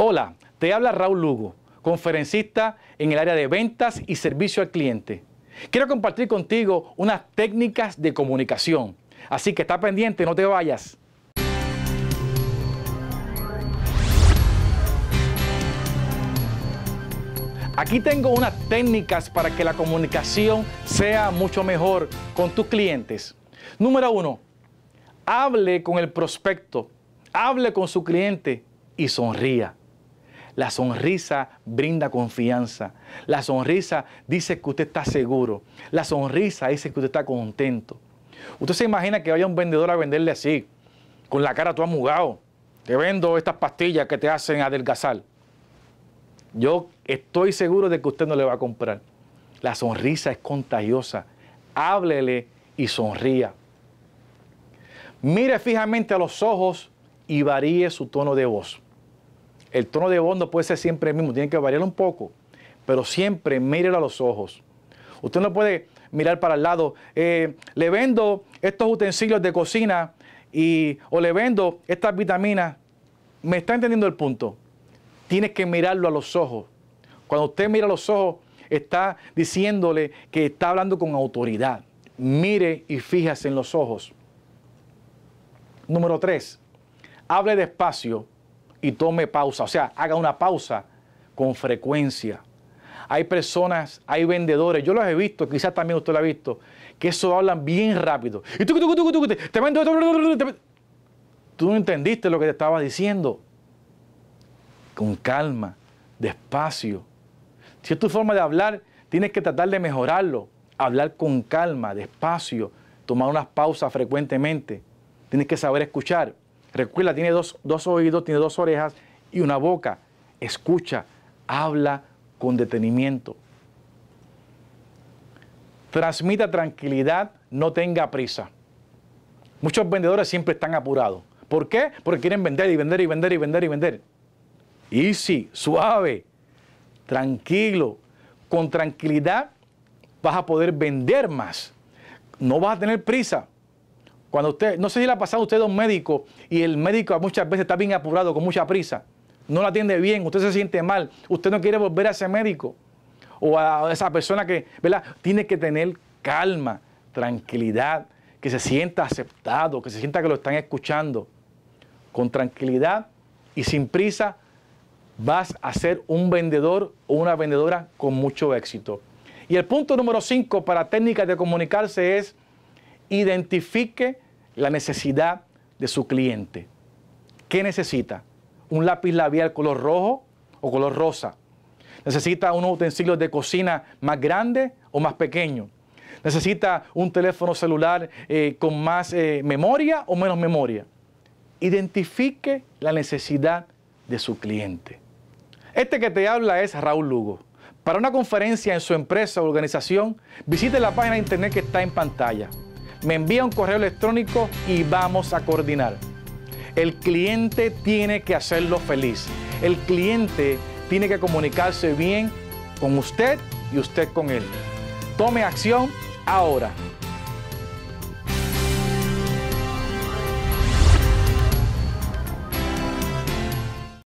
Hola, te habla Raúl Lugo, conferencista en el área de ventas y servicio al cliente. Quiero compartir contigo unas técnicas de comunicación, así que está pendiente, no te vayas. Aquí tengo unas técnicas para que la comunicación sea mucho mejor con tus clientes. Número uno, hable con el prospecto, hable con su cliente y sonría. La sonrisa brinda confianza. La sonrisa dice que usted está seguro. La sonrisa dice que usted está contento. Usted se imagina que vaya un vendedor a venderle así, con la cara toda mugado. Te vendo estas pastillas que te hacen adelgazar. Yo estoy seguro de que usted no le va a comprar. La sonrisa es contagiosa. Háblele y sonría. Mire fijamente a los ojos y varíe su tono de voz. El tono de voz puede ser siempre el mismo, tiene que variar un poco, pero siempre mírelo a los ojos. Usted no puede mirar para el lado. Eh, le vendo estos utensilios de cocina y, o le vendo estas vitaminas. ¿Me está entendiendo el punto? Tienes que mirarlo a los ojos. Cuando usted mira a los ojos, está diciéndole que está hablando con autoridad. Mire y fíjese en los ojos. Número tres, hable despacio y tome pausa, o sea, haga una pausa con frecuencia. Hay personas, hay vendedores, yo los he visto, quizás también usted lo ha visto, que eso hablan bien rápido. tú, tú no entendiste lo que te estaba diciendo. Con calma, despacio. Si es tu forma de hablar, tienes que tratar de mejorarlo. Hablar con calma, despacio, tomar unas pausas frecuentemente. Tienes que saber escuchar. Recuerda, tiene dos, oídos, tiene dos orejas y una boca. Escucha, habla con detenimiento. Transmita tranquilidad, no tenga prisa. Muchos vendedores siempre están apurados. ¿Por qué? Porque quieren vender y vender y vender y vender y vender. Easy, suave, tranquilo. Con tranquilidad vas a poder vender más. No vas a tener prisa. Cuando usted, no sé si le ha pasado a usted a un médico y el médico muchas veces está bien apurado, con mucha prisa, no lo atiende bien, usted se siente mal, usted no quiere volver a ese médico o a esa persona que, ¿verdad? Tiene que tener calma, tranquilidad, que se sienta aceptado, que se sienta que lo están escuchando. Con tranquilidad y sin prisa vas a ser un vendedor o una vendedora con mucho éxito. Y el punto número 5 para técnicas de comunicarse es identifique la necesidad de su cliente. ¿Qué necesita? ¿Un lápiz labial color rojo o color rosa? ¿Necesita unos utensilios de cocina más grande o más pequeño ¿Necesita un teléfono celular eh, con más eh, memoria o menos memoria? Identifique la necesidad de su cliente. Este que te habla es Raúl Lugo. Para una conferencia en su empresa o organización, visite la página de internet que está en pantalla me envía un correo electrónico y vamos a coordinar. El cliente tiene que hacerlo feliz. El cliente tiene que comunicarse bien con usted y usted con él. Tome acción ahora.